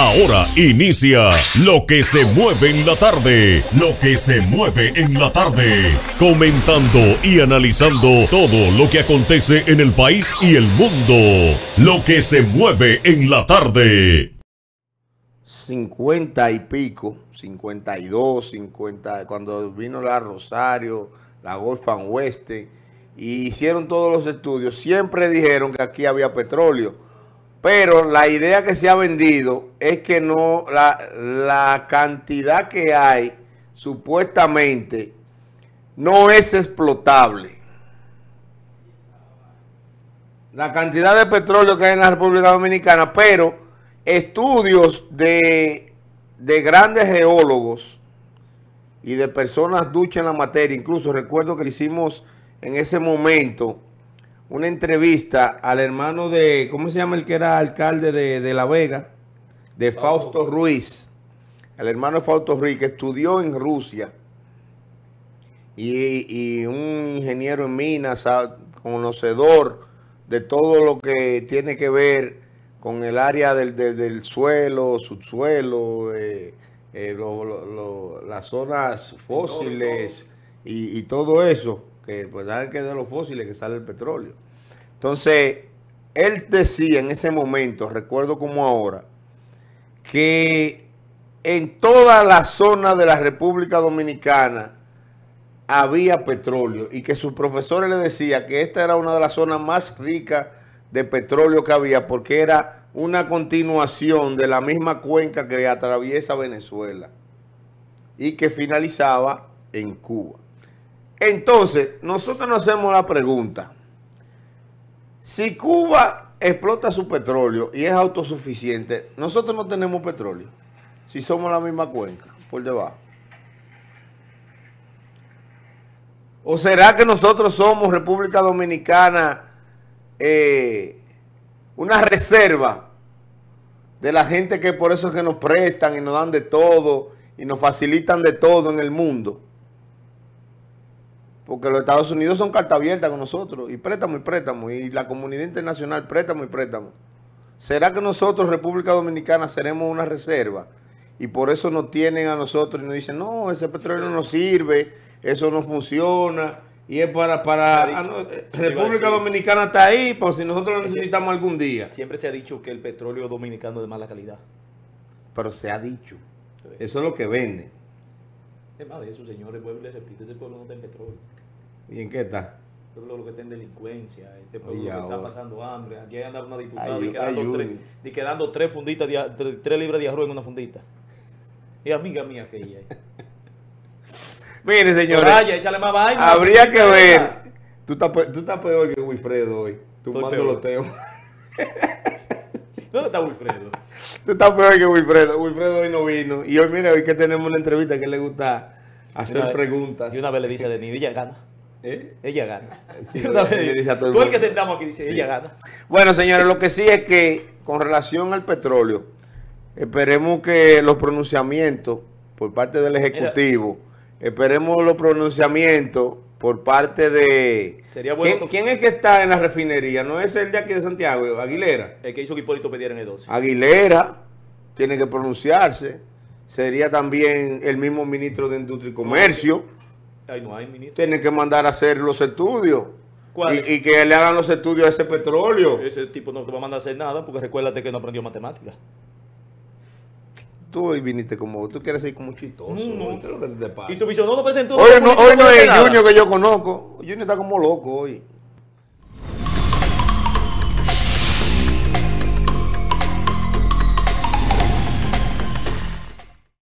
Ahora inicia lo que se mueve en la tarde, lo que se mueve en la tarde, comentando y analizando todo lo que acontece en el país y el mundo, lo que se mueve en la tarde. 50 y pico, 52, 50, cuando vino la Rosario, la Golf and y hicieron todos los estudios, siempre dijeron que aquí había petróleo pero la idea que se ha vendido es que no la, cantidad que hay supuestamente no es explotable. La cantidad de petróleo que hay en la República Dominicana, pero estudios de, grandes geólogos y de personas duchas en la materia, incluso recuerdo que hicimos en ese momento una entrevista al hermano de, ¿cómo se llama el que era alcalde de, La Vega? De Fausto Ruiz. El hermano de Fausto Ruiz, que estudió en Rusia. Y, y un ingeniero en minas, conocedor de todo lo que tiene que ver con el área del, suelo, subsuelo, eh, eh, las zonas fósiles y todo eso que pues saben que de los fósiles que sale el petróleo. Entonces, él decía en ese momento, recuerdo como ahora, que en toda la zona de la República Dominicana había petróleo y que sus profesores le decían que esta era una de las zonas más ricas de petróleo que había porque era una continuación de la misma cuenca que atraviesa Venezuela y que finalizaba en Cuba. Entonces, nosotros nos hacemos la pregunta. Si Cuba explota su petróleo y es autosuficiente, nosotros no tenemos petróleo. Si somos la misma cuenca, por debajo. ¿O será que nosotros somos República Dominicana eh, una reserva de la gente que por eso es que nos prestan y nos dan de todo y nos facilitan de todo en el mundo? Porque los Estados Unidos son carta abierta con nosotros. Y préstamo y préstamo. Y la comunidad internacional, préstamo y préstamo. ¿Será que nosotros, República Dominicana, seremos una reserva? Y por eso nos tienen a nosotros y nos dicen, no, ese petróleo no sirve, eso no funciona. Y es para... para ah, República Dominicana está ahí, por si nosotros lo necesitamos algún día. Siempre se ha dicho que el petróleo dominicano es de mala calidad. Pero se ha dicho. Eso es lo que venden. Es este más de eso, señores, vuelvo y le repito, este pueblo no está en petróleo. ¿Y en qué está? El pueblo lo que está en delincuencia, este pueblo que está pasando hambre. Aquí anda una diputada y, quedando tres, y quedando tres funditas, tres, libras de arroz en una fundita. Y amiga mía aquella. Mire, señores. Raya, échale más vaina. Habría que ver. Tú estás, tú peor que Wilfredo hoy. Tú los teos. ¿Dónde está Wilfredo? Está estás peor que Wilfredo. Wilfredo hoy no vino. Y hoy, mira, hoy que tenemos una entrevista que le gusta hacer preguntas. Y una vez le dice a Denis, ella gana. ¿Eh? Ella gana. Sí, una vez, le dice a todo el tú el que sentamos aquí dice, ella gana. Bueno, señores, lo que sí es que con relación al petróleo, esperemos que los pronunciamientos por parte del Ejecutivo, esperemos los pronunciamientos por parte de... ¿Quién, es que está en la refinería? ¿No es el de aquí de Santiago, Aguilera? El que hizo que Hipólito pidiera en el 12. Aguilera tiene que pronunciarse. Sería también el mismo ministro de Industria y Comercio. Ay, no hay ministro. Tiene que mandar a hacer los estudios. Y, y, que le hagan los estudios a ese petróleo. Ese tipo no te va a mandar a hacer nada porque recuérdate que no aprendió matemáticas tú hoy viniste como, tú quieres ir como chistoso. No, no. Y tu visión no lo presentó. Hoy no, hoy no es el Junior que yo conozco. Junior está como loco hoy.